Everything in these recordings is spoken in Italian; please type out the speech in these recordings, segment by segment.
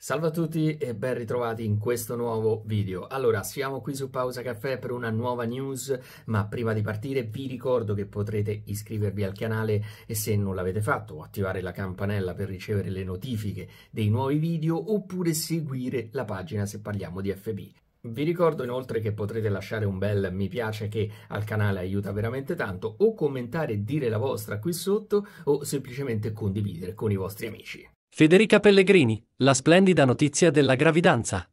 Salve a tutti e ben ritrovati in questo nuovo video. Allora, siamo qui su Pausa Caffè per una nuova news, ma prima di partire vi ricordo che potrete iscrivervi al canale e se non l'avete fatto, o attivare la campanella per ricevere le notifiche dei nuovi video, oppure seguire la pagina se parliamo di FB. Vi ricordo inoltre che potrete lasciare un bel mi piace che al canale aiuta veramente tanto, o commentare e dire la vostra qui sotto, o semplicemente condividere con i vostri amici. Federica Pellegrini, la splendida notizia della gravidanza.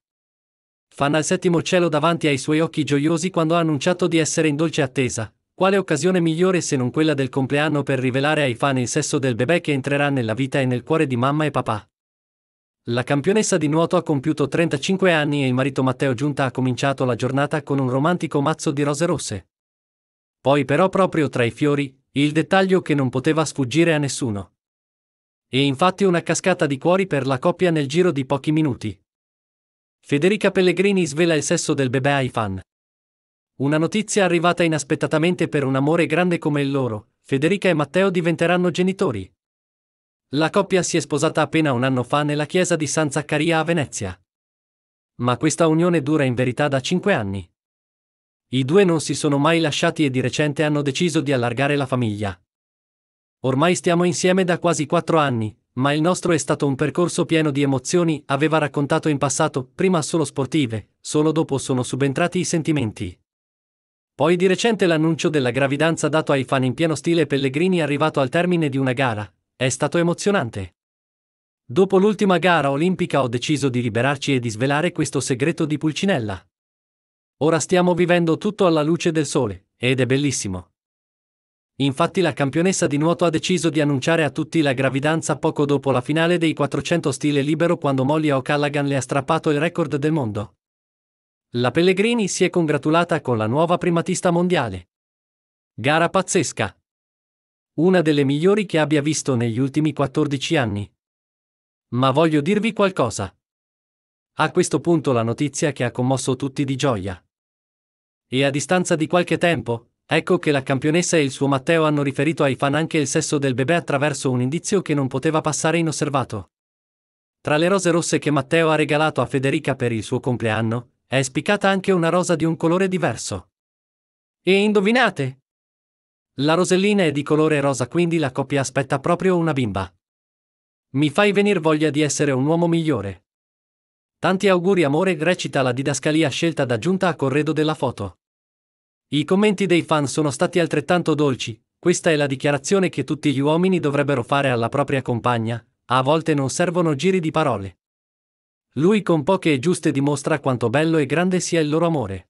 Fan il settimo cielo davanti ai suoi occhi gioiosi quando ha annunciato di essere in dolce attesa. Quale occasione migliore se non quella del compleanno per rivelare ai fan il sesso del bebè che entrerà nella vita e nel cuore di mamma e papà? La campionessa di nuoto ha compiuto 35 anni e il marito Matteo Giunta ha cominciato la giornata con un romantico mazzo di rose rosse. Poi però proprio tra i fiori, il dettaglio che non poteva sfuggire a nessuno. E infatti una cascata di cuori per la coppia nel giro di pochi minuti. Federica Pellegrini svela il sesso del bebè ai fan. Una notizia arrivata inaspettatamente per un amore grande come il loro, Federica e Matteo diventeranno genitori. La coppia si è sposata appena un anno fa nella chiesa di San Zaccaria a Venezia. Ma questa unione dura in verità da cinque anni. I due non si sono mai lasciati e di recente hanno deciso di allargare la famiglia. Ormai stiamo insieme da quasi quattro anni, ma il nostro è stato un percorso pieno di emozioni, aveva raccontato in passato, prima solo sportive, solo dopo sono subentrati i sentimenti. Poi di recente l'annuncio della gravidanza dato ai fan in pieno stile Pellegrini arrivato al termine di una gara, è stato emozionante. Dopo l'ultima gara olimpica ho deciso di liberarci e di svelare questo segreto di Pulcinella. Ora stiamo vivendo tutto alla luce del sole, ed è bellissimo. Infatti la campionessa di nuoto ha deciso di annunciare a tutti la gravidanza poco dopo la finale dei 400 stile libero quando Molly O'Callaghan le ha strappato il record del mondo. La Pellegrini si è congratulata con la nuova primatista mondiale. Gara pazzesca. Una delle migliori che abbia visto negli ultimi 14 anni. Ma voglio dirvi qualcosa. A questo punto la notizia che ha commosso tutti di gioia. E a distanza di qualche tempo, Ecco che la campionessa e il suo Matteo hanno riferito ai fan anche il sesso del bebè attraverso un indizio che non poteva passare inosservato. Tra le rose rosse che Matteo ha regalato a Federica per il suo compleanno, è spiccata anche una rosa di un colore diverso. E indovinate? La rosellina è di colore rosa quindi la coppia aspetta proprio una bimba. Mi fai venir voglia di essere un uomo migliore. Tanti auguri amore recita la didascalia scelta da giunta a corredo della foto. I commenti dei fan sono stati altrettanto dolci, questa è la dichiarazione che tutti gli uomini dovrebbero fare alla propria compagna, a volte non servono giri di parole. Lui con poche e giuste dimostra quanto bello e grande sia il loro amore.